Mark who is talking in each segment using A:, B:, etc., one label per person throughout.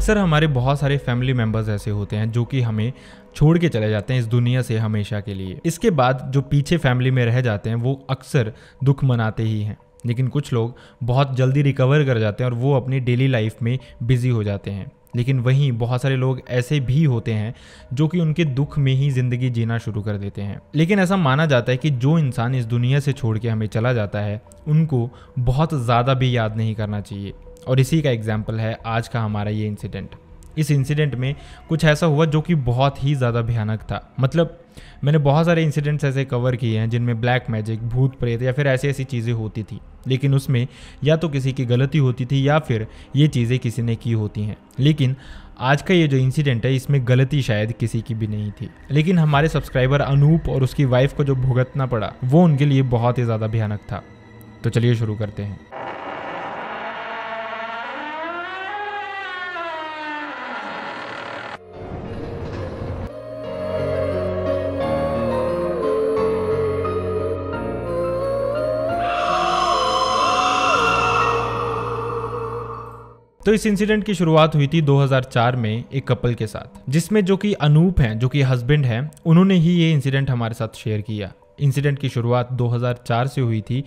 A: अक्सर हमारे बहुत सारे फैमिली मेम्बर्स ऐसे होते हैं जो कि हमें छोड़ के चले जाते हैं इस दुनिया से हमेशा के लिए इसके बाद जो पीछे फैमिली में रह जाते हैं वो अक्सर दुख मनाते ही हैं लेकिन कुछ लोग बहुत जल्दी रिकवर कर जाते हैं और वो अपनी डेली लाइफ में बिज़ी हो जाते हैं लेकिन वहीं बहुत सारे लोग ऐसे भी होते हैं जो कि उनके दुख में ही ज़िंदगी जीना शुरू कर देते हैं लेकिन ऐसा माना जाता है कि जो इंसान इस दुनिया से छोड़ के हमें चला जाता है उनको बहुत ज़्यादा भी याद नहीं करना चाहिए और इसी का एग्जाम्पल है आज का हमारा ये इंसिडेंट इस इंसिडेंट में कुछ ऐसा हुआ जो कि बहुत ही ज़्यादा भयानक था मतलब मैंने बहुत सारे इंसिडेंट्स ऐसे कवर किए हैं जिनमें ब्लैक मैजिक भूत प्रेत या फिर ऐसी ऐसी चीज़ें होती थी लेकिन उसमें या तो किसी की गलती होती थी या फिर ये चीज़ें किसी ने की होती हैं लेकिन आज का ये जो इंसिडेंट है इसमें गलती शायद किसी की भी नहीं थी लेकिन हमारे सब्सक्राइबर अनूप और उसकी वाइफ को जो भुगतना पड़ा वो उनके लिए बहुत ही ज़्यादा भयानक था तो चलिए शुरू करते हैं तो इस इंसिडेंट की शुरुआत हुई थी 2004 में एक कपल के साथ जिसमें जो कि अनूप हैं जो कि हस्बैंड हैं उन्होंने ही ये इंसिडेंट हमारे साथ शेयर किया इंसिडेंट की शुरुआत 2004 से हुई थी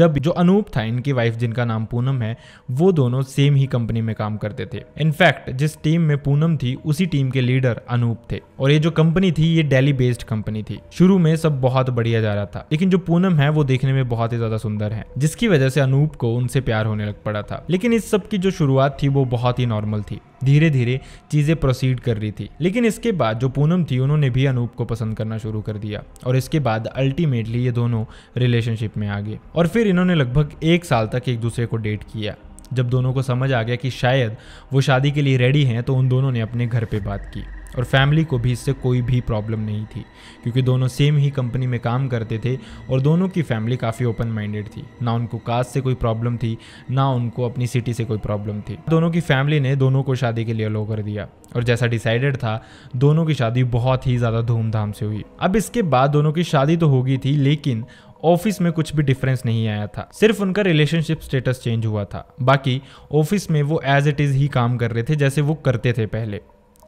A: जब जो अनूप था इनकी वाइफ जिनका नाम पूनम है वो दोनों सेम ही कंपनी में काम करते थे इनफैक्ट जिस टीम में पूनम थी उसी टीम के लीडर अनूप थे और ये जो कंपनी थी ये डेली बेस्ड कंपनी थी शुरू में सब बहुत बढ़िया जा रहा था लेकिन जो पूनम है वो देखने में बहुत ही ज्यादा सुंदर है जिसकी वजह से अनूप को उनसे प्यार होने लग पड़ा था लेकिन इस सब की जो शुरुआत थी वो बहुत ही नॉर्मल थी धीरे धीरे चीज़ें प्रोसीड कर रही थी लेकिन इसके बाद जो पूनम थी उन्होंने भी अनूप को पसंद करना शुरू कर दिया और इसके बाद अल्टीमेटली ये दोनों रिलेशनशिप में आ गए और फिर इन्होंने लगभग एक साल तक एक दूसरे को डेट किया जब दोनों को समझ आ गया कि शायद वो शादी के लिए रेडी हैं तो उन दोनों ने अपने घर पे बात की और फैमिली को भी इससे कोई भी प्रॉब्लम नहीं थी क्योंकि दोनों सेम ही कंपनी में काम करते थे और दोनों की फैमिली काफ़ी ओपन माइंडेड थी ना उनको कास्ट से कोई प्रॉब्लम थी ना उनको अपनी सिटी से कोई प्रॉब्लम थी दोनों की फैमिली ने दोनों को शादी के लिए अलो कर दिया और जैसा डिसाइडेड था दोनों की शादी बहुत ही ज़्यादा धूमधाम से हुई अब इसके बाद दोनों की शादी तो होगी थी लेकिन ऑफिस में कुछ भी डिफरेंस नहीं आया था सिर्फ उनका रिलेशनशिप स्टेटस चेंज हुआ था बाकी ऑफिस में वो एज इट इज़ ही काम कर रहे थे जैसे वो करते थे पहले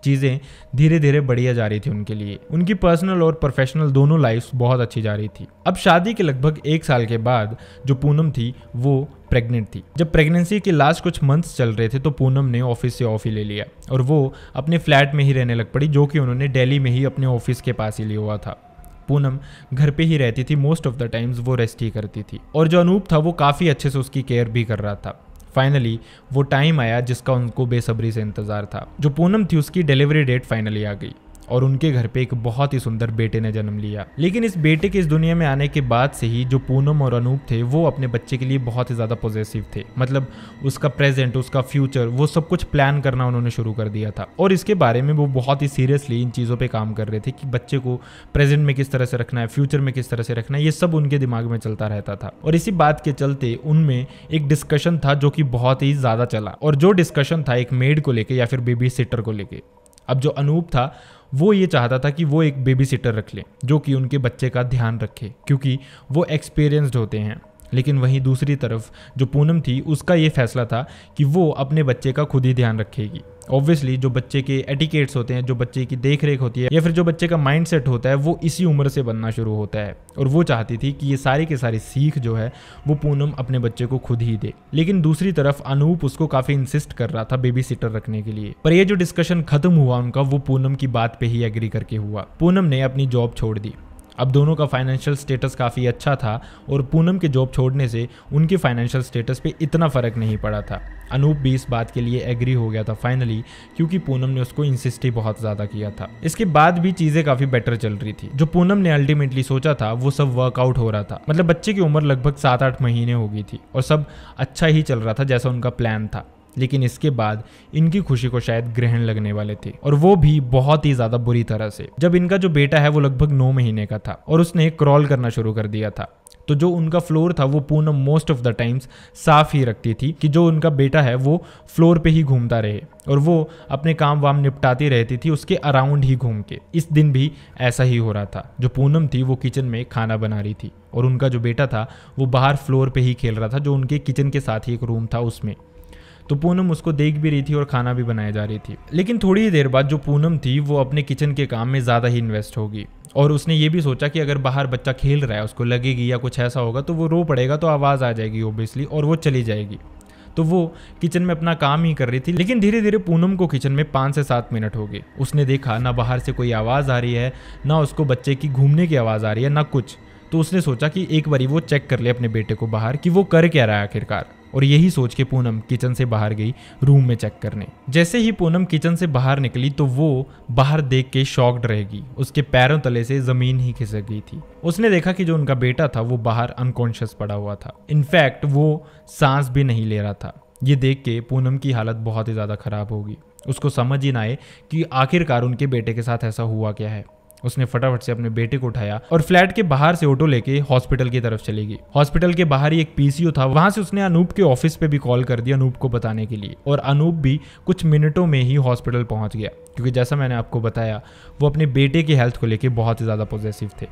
A: चीज़ें धीरे धीरे बढ़िया जा रही थी उनके लिए उनकी पर्सनल और प्रोफेशनल दोनों लाइफ बहुत अच्छी जा रही थी अब शादी के लगभग एक साल के बाद जो पूनम थी वो प्रेग्नेंट थी जब प्रेगनेंसी के लास्ट कुछ मंथ्स चल रहे थे तो पूनम ने ऑफिस से ऑफ ही ले लिया और वो अपने फ्लैट में ही रहने लग पड़ी जो कि उन्होंने डेली में ही अपने ऑफिस के पास ही लिया हुआ था पूनम घर पे ही रहती थी मोस्ट ऑफ द टाइम्स वो रेस्ट ही करती थी और जो अनूप था वो काफ़ी अच्छे से उसकी केयर भी कर रहा था फाइनली वो टाइम आया जिसका उनको बेसब्री से इंतजार था जो पूनम थी उसकी डिलीवरी डेट फाइनली आ गई और उनके घर पे एक बहुत ही सुंदर बेटे ने जन्म लिया लेकिन इस बेटे के इस दुनिया में आने के बाद से ही जो पूनम और अनूप थे वो अपने बच्चे के लिए बहुत ही ज़्यादा पॉजिटिव थे मतलब उसका प्रेजेंट उसका फ्यूचर वो सब कुछ प्लान करना उन्होंने शुरू कर दिया था और इसके बारे में वो बहुत ही सीरियसली इन चीज़ों पर काम कर रहे थे कि बच्चे को प्रेजेंट में किस तरह से रखना है फ्यूचर में किस तरह से रखना है ये सब उनके दिमाग में चलता रहता था और इसी बात के चलते उनमें एक डिस्कशन था जो कि बहुत ही ज़्यादा चला और जो डिस्कशन था एक मेड को लेके या फिर बेबी सिटर को लेके अब जो अनूप था वो ये चाहता था कि वो एक बेबी सिटर रख लें जो कि उनके बच्चे का ध्यान रखे क्योंकि वो एक्सपीरियंस्ड होते हैं लेकिन वहीं दूसरी तरफ जो पूनम थी उसका ये फैसला था कि वो अपने बच्चे का खुद ही ध्यान रखेगी ऑब्वियसली जो बच्चे के एटिकेट्स होते हैं जो बच्चे की देख रेख होती है या फिर जो बच्चे का माइंड सेट होता है वो इसी उम्र से बनना शुरू होता है और वो चाहती थी कि ये सारी के सारी सीख जो है वो पूनम अपने बच्चे को खुद ही दे लेकिन दूसरी तरफ अनूप उसको काफ़ी इंसिस्ट कर रहा था बेबी सीटर रखने के लिए पर यह जो डिस्कशन खत्म हुआ उनका वो पूनम की बात पर ही एग्री करके हुआ पूनम ने अपनी जॉब छोड़ दी अब दोनों का फाइनेंशियल स्टेटस काफ़ी अच्छा था और पूनम के जॉब छोड़ने से उनके फाइनेंशियल स्टेटस पे इतना फ़र्क नहीं पड़ा था अनूप भी इस बात के लिए एग्री हो गया था फाइनली क्योंकि पूनम ने उसको इंसिस्ट ही बहुत ज़्यादा किया था इसके बाद भी चीज़ें काफ़ी बेटर चल रही थी जो पूनम ने अल्टीमेटली सोचा था वो सब वर्कआउट हो रहा था मतलब बच्चे की उम्र लगभग सात आठ महीने हो गई थी और सब अच्छा ही चल रहा था जैसा उनका प्लान था लेकिन इसके बाद इनकी खुशी को शायद ग्रहण लगने वाले थे और वो भी बहुत ही ज्यादा बुरी तरह से जब इनका जो बेटा है वो लगभग नौ महीने का था और उसने क्रॉल करना शुरू कर दिया था तो जो उनका फ्लोर था वो Poonam most of the times साफ ही रखती थी कि जो उनका बेटा है वो फ्लोर पे ही घूमता रहे और वो अपने काम वाम निपटाती रहती थी उसके अराउंड ही घूम के इस दिन भी ऐसा ही हो रहा था जो पूनम थी वो किचन में खाना बना रही थी और उनका जो बेटा था वो बाहर फ्लोर पे ही खेल रहा था जो उनके किचन के साथ ही एक रूम था उसमें तो पूनम उसको देख भी रही थी और खाना भी बनाया जा रही थी लेकिन थोड़ी ही देर बाद जो पूनम थी वो अपने किचन के काम में ज़्यादा ही इन्वेस्ट होगी और उसने ये भी सोचा कि अगर बाहर बच्चा खेल रहा है उसको लगेगी या कुछ ऐसा होगा तो वो रो पड़ेगा तो आवाज़ आ जाएगी ओबियसली और वो चली जाएगी तो वो किचन में अपना काम ही कर रही थी लेकिन धीरे धीरे पूनम को किचन में पाँच से सात मिनट हो गए उसने देखा ना बाहर से कोई आवाज़ आ रही है ना उसको बच्चे की घूमने की आवाज़ आ रही है ना कुछ तो उसने सोचा कि एक बारी वो चेक कर ले अपने बेटे को बाहर कि वो कर क्या रहा है आखिरकार और यही सोच के पूनम किचन से बाहर गई रूम में चेक करने जैसे ही पूनम किचन से बाहर निकली तो वो बाहर देख के शॉक्ड रहेगी उसके पैरों तले से जमीन ही खिसक गई थी उसने देखा कि जो उनका बेटा था वो बाहर अनकॉन्शियस पड़ा हुआ था इनफैक्ट वो सांस भी नहीं ले रहा था ये देख के पूनम की हालत बहुत ही ज़्यादा खराब होगी उसको समझ ही ना आए कि आखिरकार उनके बेटे के साथ ऐसा हुआ क्या है उसने फटाफट से अपने बेटे को उठाया और फ्लैट के बाहर से ऑटो लेके हॉस्पिटल की तरफ चली गई हॉस्पिटल के बाहर ही एक पीसीओ था वहां से उसने अनूप के ऑफिस पे भी कॉल कर दिया अनूप को बताने के लिए और अनूप भी कुछ मिनटों में ही हॉस्पिटल पहुंच गया क्योंकि जैसा मैंने आपको बताया वो अपने बेटे की हेल्थ को लेकर बहुत ही ज़्यादा पॉजिटिव थे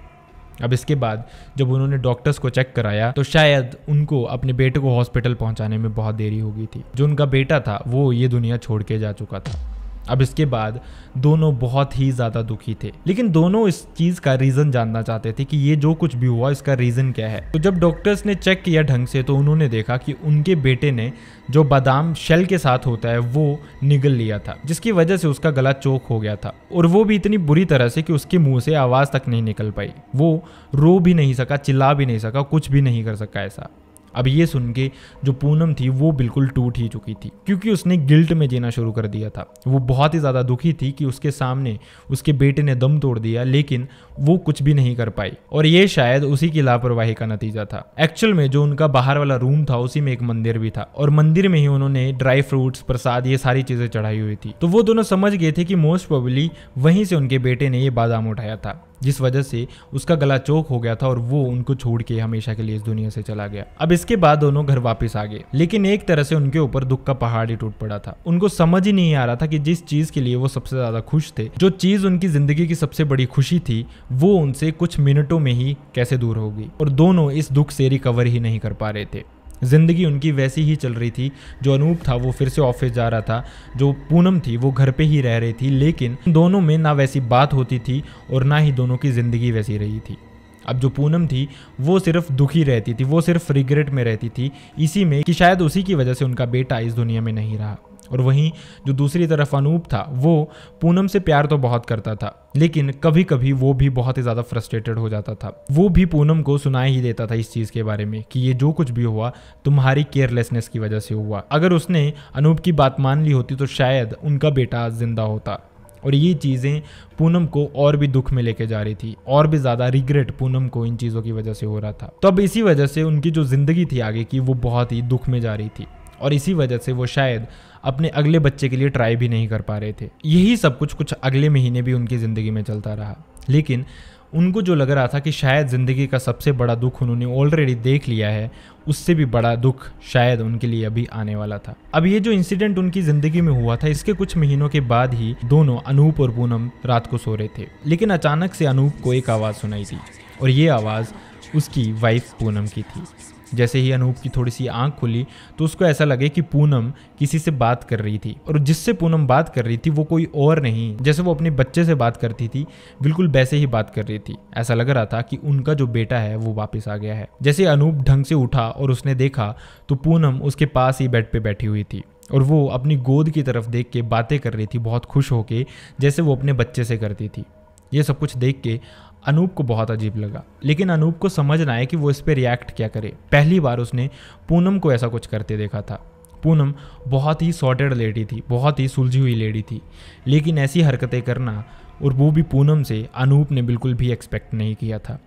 A: अब इसके बाद जब उन्होंने डॉक्टर्स को चेक कराया तो शायद उनको अपने बेटे को हॉस्पिटल पहुंचाने में बहुत देरी हो गई थी जो उनका बेटा था वो ये दुनिया छोड़ के जा चुका था अब इसके बाद दोनों बहुत ही ज़्यादा दुखी थे लेकिन दोनों इस चीज़ का रीज़न जानना चाहते थे कि ये जो कुछ भी हुआ इसका रीज़न क्या है तो जब डॉक्टर्स ने चेक किया ढंग से तो उन्होंने देखा कि उनके बेटे ने जो बादाम शेल के साथ होता है वो निगल लिया था जिसकी वजह से उसका गला चोक हो गया था और वो भी इतनी बुरी तरह से कि उसके मुंह से आवाज़ तक नहीं निकल पाई वो रो भी नहीं सका चिल्ला भी नहीं सका कुछ भी नहीं कर सका ऐसा अब ये सुन के जो पूनम थी वो बिल्कुल टूट ही चुकी थी क्योंकि उसने गिल्ट में जीना शुरू कर दिया था वो बहुत ही ज़्यादा दुखी थी कि उसके सामने उसके बेटे ने दम तोड़ दिया लेकिन वो कुछ भी नहीं कर पाई और ये शायद उसी की लापरवाही का नतीजा था एक्चुअल में जो उनका बाहर वाला रूम था उसी में एक मंदिर भी था और मंदिर में ही उन्होंने ड्राई फ्रूट्स प्रसाद ये सारी चीज़ें चढ़ाई हुई थी तो वो दोनों समझ गए थे कि मोस्ट पॉबली वहीं से उनके बेटे ने ये बादाम उठाया था जिस वजह से उसका गला चौक हो गया था और वो उनको छोड़ के हमेशा के लिए इस दुनिया से चला गया अब इसके बाद दोनों घर वापस आ गए लेकिन एक तरह से उनके ऊपर दुख का पहाड़ ही टूट पड़ा था उनको समझ ही नहीं आ रहा था कि जिस चीज के लिए वो सबसे ज्यादा खुश थे जो चीज उनकी जिंदगी की सबसे बड़ी खुशी थी वो उनसे कुछ मिनटों में ही कैसे दूर होगी और दोनों इस दुख से रिकवर ही नहीं कर पा रहे थे ज़िंदगी उनकी वैसी ही चल रही थी जो अनूप था वो फिर से ऑफिस जा रहा था जो पूनम थी वो घर पे ही रह रही थी लेकिन दोनों में ना वैसी बात होती थी और ना ही दोनों की ज़िंदगी वैसी रही थी अब जो पूनम थी वो सिर्फ दुखी रहती थी वो सिर्फ रिग्रेट में रहती थी इसी में कि शायद उसी की वजह से उनका बेटा इस दुनिया में नहीं रहा और वहीं जो दूसरी तरफ अनूप था वो पूनम से प्यार तो बहुत करता था लेकिन कभी कभी वो भी बहुत ही ज़्यादा फ्रस्ट्रेटेड हो जाता था वो भी पूनम को सुनाई ही देता था इस चीज़ के बारे में कि ये जो कुछ भी हुआ तुम्हारी केयरलेसनेस की वजह से हुआ अगर उसने अनूप की बात मान ली होती तो शायद उनका बेटा जिंदा होता और ये चीज़ें पूनम को और भी दुख में लेके जा रही थी और भी ज़्यादा रिग्रेट पूनम को इन चीज़ों की वजह से हो रहा था तो अब इसी वजह से उनकी जो ज़िंदगी थी आगे की वो बहुत ही दुख में जा रही थी और इसी वजह से वो शायद अपने अगले बच्चे के लिए ट्राई भी नहीं कर पा रहे थे यही सब कुछ कुछ अगले महीने भी उनकी ज़िंदगी में चलता रहा लेकिन उनको जो लग रहा था कि शायद ज़िंदगी का सबसे बड़ा दुख उन्होंने ऑलरेडी देख लिया है उससे भी बड़ा दुख शायद उनके लिए अभी आने वाला था अब ये जो इंसिडेंट उनकी ज़िंदगी में हुआ था इसके कुछ महीनों के बाद ही दोनों अनूप और पूनम रात को सो रहे थे लेकिन अचानक से अनूप को एक आवाज़ सुनाई थी और ये आवाज़ उसकी वाइफ पूनम की थी जैसे ही अनूप की थोड़ी सी आंख खुली तो उसको ऐसा लगे कि पूनम किसी से बात कर रही थी और जिससे पूनम बात कर रही थी वो कोई और नहीं जैसे वो अपने बच्चे से बात करती थी बिल्कुल वैसे ही बात कर रही थी ऐसा लग रहा था कि उनका जो बेटा है वो वापस आ गया है जैसे अनूप ढंग से उठा और उसने देखा तो पूनम उसके पास ही बेड पर बैठी हुई थी और वो अपनी गोद की तरफ देख के बातें कर रही थी बहुत खुश होके जैसे वो अपने बच्चे से करती थी ये सब कुछ देख के अनूप को बहुत अजीब लगा लेकिन अनूप को समझ ना आया कि वो इस पर रिएक्ट क्या करे पहली बार उसने पूनम को ऐसा कुछ करते देखा था पूनम बहुत ही सॉर्टेड लेडी थी बहुत ही सुलझी हुई लेडी थी लेकिन ऐसी हरकतें करना और वो भी पूनम से अनूप ने बिल्कुल भी एक्सपेक्ट नहीं किया था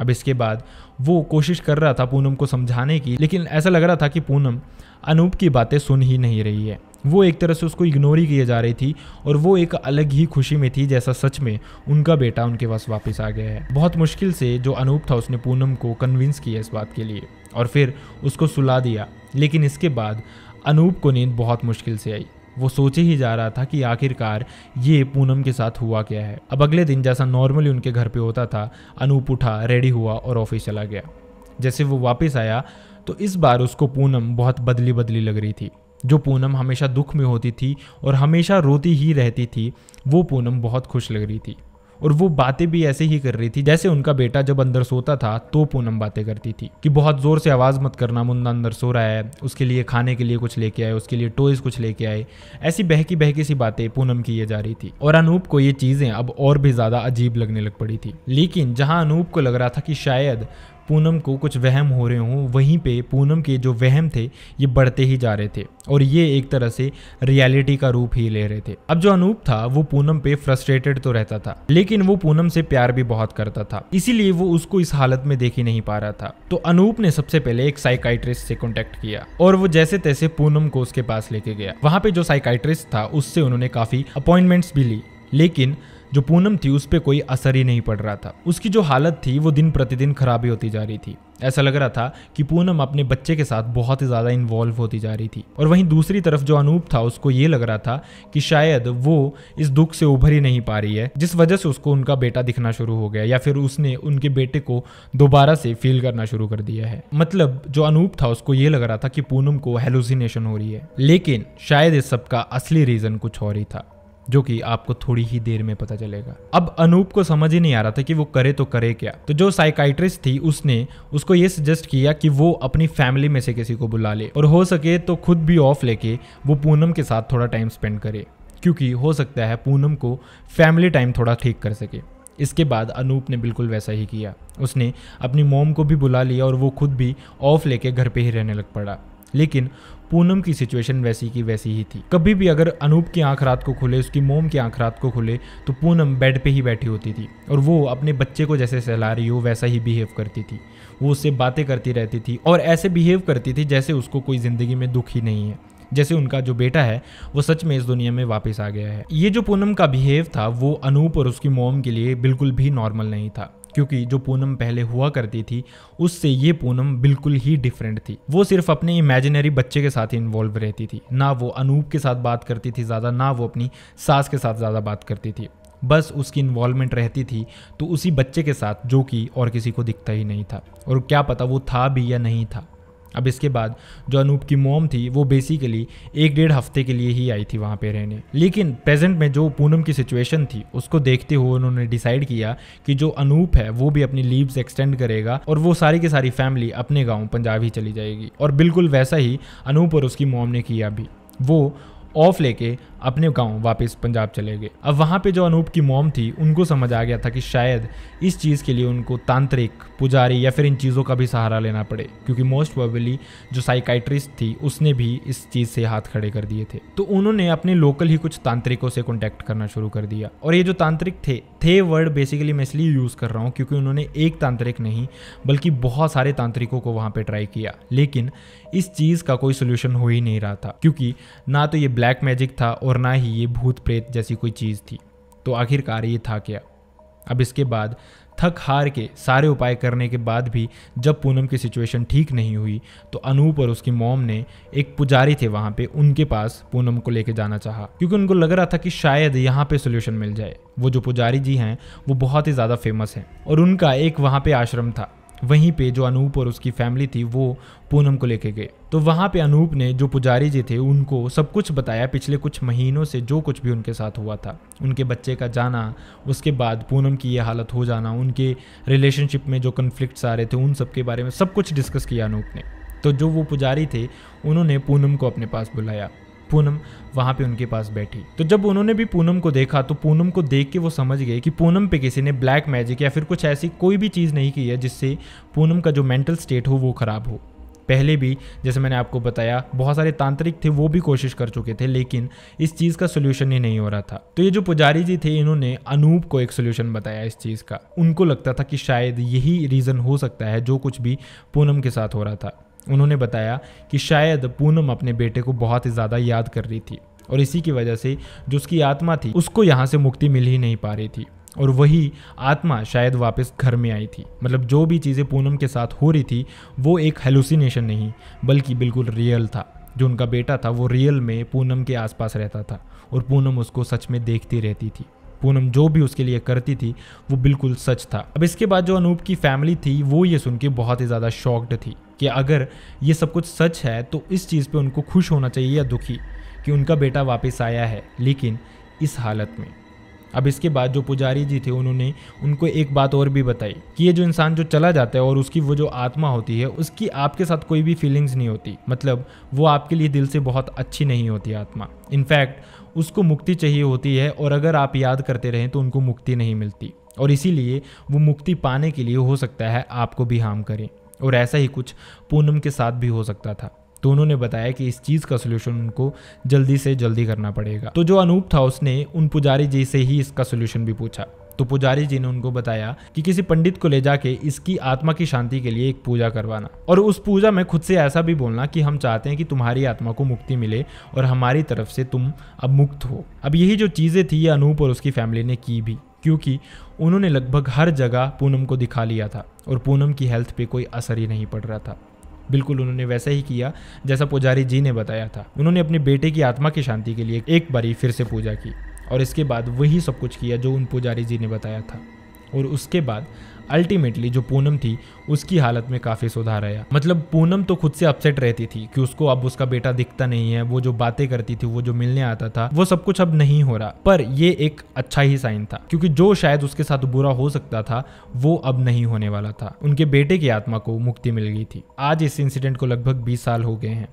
A: अब इसके बाद वो कोशिश कर रहा था पूनम को समझाने की लेकिन ऐसा लग रहा था कि पूनम अनूप की बातें सुन ही नहीं रही है वो एक तरह से उसको इग्नोर ही किए जा रही थी और वो एक अलग ही खुशी में थी जैसा सच में उनका बेटा उनके पास वापस आ गया है बहुत मुश्किल से जो अनूप था उसने पूनम को कन्विंस किया इस बात के लिए और फिर उसको सुला दिया लेकिन इसके बाद अनूप को नींद बहुत मुश्किल से आई वो सोचे ही जा रहा था कि आखिरकार ये पूनम के साथ हुआ क्या है अब अगले दिन जैसा नॉर्मली उनके घर पे होता था अनूप उठा रेडी हुआ और ऑफिस चला गया जैसे वो वापस आया तो इस बार उसको पूनम बहुत बदली बदली लग रही थी जो पूनम हमेशा दुख में होती थी और हमेशा रोती ही रहती थी वो पूनम बहुत खुश लग रही थी और वो बातें भी ऐसे ही कर रही थी जैसे उनका बेटा जब अंदर सोता था तो पूनम बातें करती थी कि बहुत जोर से आवाज़ मत करना मुन्ना अंदर सो रहा है उसके लिए खाने के लिए कुछ लेके आए उसके लिए टॉयज कुछ लेके आए ऐसी बहकी बहकी सी बातें पूनम की ये जा रही थी और अनूप को ये चीज़ें अब और भी ज़्यादा अजीब लगने लग पड़ी थी लेकिन जहाँ अनूप को लग रहा था कि शायद पूनम को कुछ वहम हो रहे हों वहीं पे पूनम के जो वहम थे ये बढ़ते ही जा रहे थे और ये एक तरह से रियलिटी का रूप ही ले रहे थे अब जो अनूप था वो पूनम पे फ्रस्ट्रेटेड तो रहता था लेकिन वो पूनम से प्यार भी बहुत करता था इसीलिए वो उसको इस हालत में देख ही नहीं पा रहा था तो अनूप ने सबसे पहले एक साइकाइट्रिस्ट से कॉन्टेक्ट किया और वो जैसे तैसे पूनम को उसके पास लेके गया वहां पे जो साइकाइट्रिस्ट था उससे उन्होंने काफी अपॉइंटमेंट्स भी ली लेकिन जो पूनम थी उस पर कोई असर ही नहीं पड़ रहा था उसकी जो हालत थी वो दिन प्रतिदिन खराब ही होती जा रही थी ऐसा लग रहा था कि पूनम अपने बच्चे के साथ बहुत ही ज़्यादा इन्वॉल्व होती जा रही थी और वहीं दूसरी तरफ जो अनूप था उसको ये लग रहा था कि शायद वो इस दुख से उभर ही नहीं पा रही है जिस वजह से उसको उनका बेटा दिखना शुरू हो गया या फिर उसने उनके बेटे को दोबारा से फील करना शुरू कर दिया है मतलब जो अनूप था उसको ये लग रहा था कि पूनम को हेलुसिनेशन हो रही है लेकिन शायद इस सबका असली रीज़न कुछ और ही था जो कि आपको थोड़ी ही देर में पता चलेगा अब अनूप को समझ ही नहीं आ रहा था कि वो करे तो करे क्या तो जो साइकाइट्रिस्ट थी उसने उसको ये सजेस्ट किया कि वो अपनी फैमिली में से किसी को बुला ले और हो सके तो खुद भी ऑफ लेके वो पूनम के साथ थोड़ा टाइम स्पेंड करे क्योंकि हो सकता है पूनम को फैमिली टाइम थोड़ा ठीक कर सके इसके बाद अनूप ने बिल्कुल वैसा ही किया उसने अपनी मोम को भी बुला लिया और वो खुद भी ऑफ लेके घर पे ही रहने लग पड़ा लेकिन पूनम की सिचुएशन वैसी की वैसी ही थी कभी भी अगर अनूप की आंख रात को खुले उसकी मोम की आंख रात को खुले तो पूनम बेड पे ही बैठी होती थी और वो अपने बच्चे को जैसे सहला रही हो वैसा ही बिहेव करती थी वो उससे बातें करती रहती थी और ऐसे बिहेव करती थी जैसे उसको कोई ज़िंदगी में दुख ही नहीं है जैसे उनका जो बेटा है वो सच में इस दुनिया में वापस आ गया है ये जो पूनम का बिहेव था वो अनूप और उसकी मोम के लिए बिल्कुल भी नॉर्मल नहीं था क्योंकि जो पूनम पहले हुआ करती थी उससे ये पूनम बिल्कुल ही डिफरेंट थी वो सिर्फ अपने इमेजिनरी बच्चे के साथ इन्वॉल्व रहती थी ना वो अनूप के साथ बात करती थी ज़्यादा ना वो अपनी सास के साथ ज़्यादा बात करती थी बस उसकी इन्वॉल्वमेंट रहती थी तो उसी बच्चे के साथ जो कि और किसी को दिखता ही नहीं था और क्या पता वो था भी या नहीं था अब इसके बाद जो अनूप की मोम थी वो बेसिकली एक डेढ़ हफ्ते के लिए ही आई थी वहाँ पे रहने लेकिन प्रेजेंट में जो पूनम की सिचुएशन थी उसको देखते हुए उन्होंने डिसाइड किया कि जो अनूप है वो भी अपनी लीव्स एक्सटेंड करेगा और वो सारी की सारी फैमिली अपने गाँव पंजाब ही चली जाएगी और बिल्कुल वैसा ही अनूप और उसकी मोम ने किया भी वो ऑफ लेके अपने गांव वापस पंजाब चले गए अब वहाँ पे जो अनूप की मोम थी उनको समझ आ गया था कि शायद इस चीज़ के लिए उनको तांत्रिक पुजारी या फिर इन चीज़ों का भी सहारा लेना पड़े क्योंकि मोस्ट प्रोबेबली जो साइकाइट्रिस्ट थी उसने भी इस चीज़ से हाथ खड़े कर दिए थे तो उन्होंने अपने लोकल ही कुछ तांत्रिकों से कॉन्टैक्ट करना शुरू कर दिया और ये जो तांत्रिक थे थे वर्ड बेसिकली मैं इसलिए यूज़ कर रहा हूँ क्योंकि उन्होंने एक तांत्रिक नहीं बल्कि बहुत सारे तांत्रिकों को वहाँ पर ट्राई किया लेकिन इस चीज़ का कोई सोल्यूशन हो ही नहीं रहा था क्योंकि ना तो ये ब्लैक मैजिक था और ना ही ये भूत प्रेत जैसी कोई चीज़ थी तो आखिरकार ये था क्या अब इसके बाद थक हार के सारे उपाय करने के बाद भी जब पूनम की सिचुएशन ठीक नहीं हुई तो अनूप और उसकी मोम ने एक पुजारी थे वहाँ पे उनके पास पूनम को लेके जाना चाहा क्योंकि उनको लग रहा था कि शायद यहाँ पे सोल्यूशन मिल जाए वो जो पुजारी जी हैं वो बहुत ही ज़्यादा फेमस हैं और उनका एक वहाँ पे आश्रम था वहीं पे जो अनूप और उसकी फैमिली थी वो पूनम को लेके गए तो वहाँ पे अनूप ने जो पुजारी जी थे उनको सब कुछ बताया पिछले कुछ महीनों से जो कुछ भी उनके साथ हुआ था उनके बच्चे का जाना उसके बाद पूनम की ये हालत हो जाना उनके रिलेशनशिप में जो कन्फ्लिक्ट्स आ रहे थे उन सब के बारे में सब कुछ डिस्कस किया अनूप ने तो जो वो पुजारी थे उन्होंने पूनम को अपने पास बुलाया पूनम वहाँ पे उनके पास बैठी तो जब उन्होंने भी पूनम को देखा तो पूनम को देख के वो समझ गए कि पूनम पे किसी ने ब्लैक मैजिक या फिर कुछ ऐसी कोई भी चीज़ नहीं की है जिससे पूनम का जो मेंटल स्टेट हो वो ख़राब हो पहले भी जैसे मैंने आपको बताया बहुत सारे तांत्रिक थे वो भी कोशिश कर चुके थे लेकिन इस चीज़ का सोल्यूशन ही नहीं हो रहा था तो ये जो पुजारी जी थे इन्होंने अनूप को एक सोल्यूशन बताया इस चीज़ का उनको लगता था कि शायद यही रीज़न हो सकता है जो कुछ भी पूनम के साथ हो रहा था उन्होंने बताया कि शायद पूनम अपने बेटे को बहुत ही ज़्यादा याद कर रही थी और इसी की वजह से जो उसकी आत्मा थी उसको यहाँ से मुक्ति मिल ही नहीं पा रही थी और वही आत्मा शायद वापस घर में आई थी मतलब जो भी चीज़ें पूनम के साथ हो रही थी वो एक हेलुसिनेशन नहीं बल्कि बिल्कुल रियल था जो उनका बेटा था वो रियल में पूनम के आसपास रहता था और पूनम उसको सच में देखती रहती थी पूनम जो भी उसके लिए करती थी वो बिल्कुल सच था अब इसके बाद जो अनूप की फैमिली थी वो ये सुन के बहुत ही ज़्यादा शॉक्ड थी कि अगर ये सब कुछ सच है तो इस चीज़ पे उनको खुश होना चाहिए या दुखी कि उनका बेटा वापस आया है लेकिन इस हालत में अब इसके बाद जो पुजारी जी थे उन्होंने उनको एक बात और भी बताई कि ये जो इंसान जो चला जाता है और उसकी वो जो आत्मा होती है उसकी आपके साथ कोई भी फीलिंग्स नहीं होती मतलब वो आपके लिए दिल से बहुत अच्छी नहीं होती आत्मा इनफैक्ट उसको मुक्ति चाहिए होती है और अगर आप याद करते रहें तो उनको मुक्ति नहीं मिलती और इसीलिए वो मुक्ति पाने के लिए हो सकता है आपको भी हार्म करें और ऐसा ही कुछ पूनम के साथ भी हो सकता था तो उन्होंने बताया कि इस चीज़ का सोल्यूशन उनको जल्दी से जल्दी करना पड़ेगा तो जो अनूप था उसने उन पुजारी जी से ही इसका सोल्यूशन भी पूछा तो पुजारी जी ने उनको बताया कि किसी पंडित को ले जाके इसकी आत्मा की शांति के लिए एक पूजा करवाना और उस पूजा में खुद से ऐसा भी बोलना कि हम चाहते हैं कि तुम्हारी आत्मा को मुक्ति मिले और हमारी तरफ से तुम अब मुक्त हो अब यही जो चीज़ें थी ये अनूप और उसकी फैमिली ने की भी क्योंकि उन्होंने लगभग हर जगह पूनम को दिखा लिया था और पूनम की हेल्थ पे कोई असर ही नहीं पड़ रहा था बिल्कुल उन्होंने वैसा ही किया जैसा पुजारी जी ने बताया था उन्होंने अपने बेटे की आत्मा की शांति के लिए एक बारी फिर से पूजा की और इसके बाद वही सब कुछ किया जो उन पुजारी जी ने बताया था और उसके बाद अल्टीमेटली जो पूनम थी उसकी हालत में काफ़ी सुधार आया मतलब पूनम तो खुद से अपसेट रहती थी कि उसको अब उसका बेटा दिखता नहीं है वो जो बातें करती थी वो जो मिलने आता था वो सब कुछ अब नहीं हो रहा पर ये एक अच्छा ही साइन था क्योंकि जो शायद उसके साथ बुरा हो सकता था वो अब नहीं होने वाला था उनके बेटे की आत्मा को मुक्ति मिल गई थी आज इस इंसिडेंट को लगभग बीस साल हो गए हैं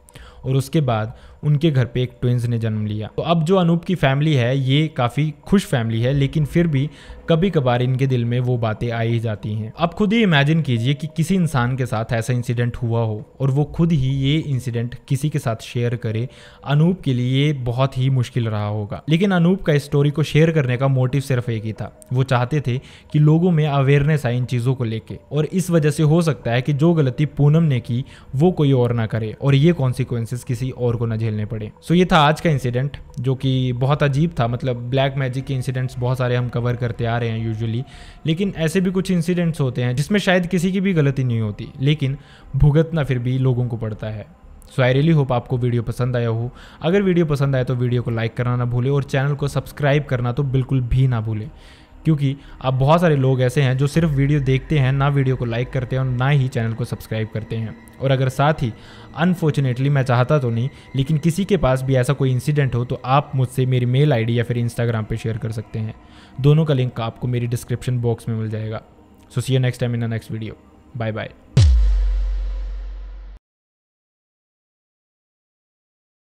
A: और उसके बाद उनके घर पे एक ट्विंस ने जन्म लिया तो अब जो अनूप की फैमिली है ये काफ़ी खुश फैमिली है लेकिन फिर भी कभी कभार इनके दिल में वो बातें आ ही जाती होती हैं अब खुद ही इमेजिन कीजिए कि किसी इंसान के साथ ऐसा इंसिडेंट हुआ हो और वो खुद ही ये इंसिडेंट किसी के साथ शेयर करे अनूप के लिए बहुत ही मुश्किल रहा होगा लेकिन अनूप का स्टोरी को शेयर करने का मोटिव सिर्फ एक ही था वो चाहते थे कि लोगों में अवेयरनेस आए इन चीज़ों को लेकर और इस वजह से हो सकता है कि जो गलती पूनम ने की वो कोई और ना करे और ये कॉन्सिक्वेंसेस किसी और को ना झेलने पड़े सो ये था आज का इंसिडेंट जो कि बहुत अजीब था मतलब ब्लैक मैजिक के इंसिडेंट्स बहुत सारे हम कवर करते आ रहे हैं यूजुअली लेकिन ऐसे भी कुछ इंसिडेंट इंसिडेंट्स होते हैं जिसमें शायद किसी की भी गलती नहीं होती लेकिन भुगतना फिर भी लोगों को पड़ता है सो आई रियली होप आपको वीडियो पसंद आया हो अगर वीडियो पसंद आए तो वीडियो को लाइक करना ना भूलें और चैनल को सब्सक्राइब करना तो बिल्कुल भी ना भूलें क्योंकि आप बहुत सारे लोग ऐसे हैं जो सिर्फ वीडियो देखते हैं ना वीडियो को लाइक करते हैं और ना ही चैनल को सब्सक्राइब करते हैं और अगर साथ ही अनफॉर्चुनेटली मैं चाहता तो नहीं लेकिन किसी के पास भी ऐसा कोई इंसिडेंट हो तो आप मुझसे मेरी मेल आईडी या फिर इंस्टाग्राम पर शेयर कर सकते हैं दोनों का लिंक आपको मेरी डिस्क्रिप्शन बॉक्स में मिल जाएगा So see you next time in the next video. Bye bye.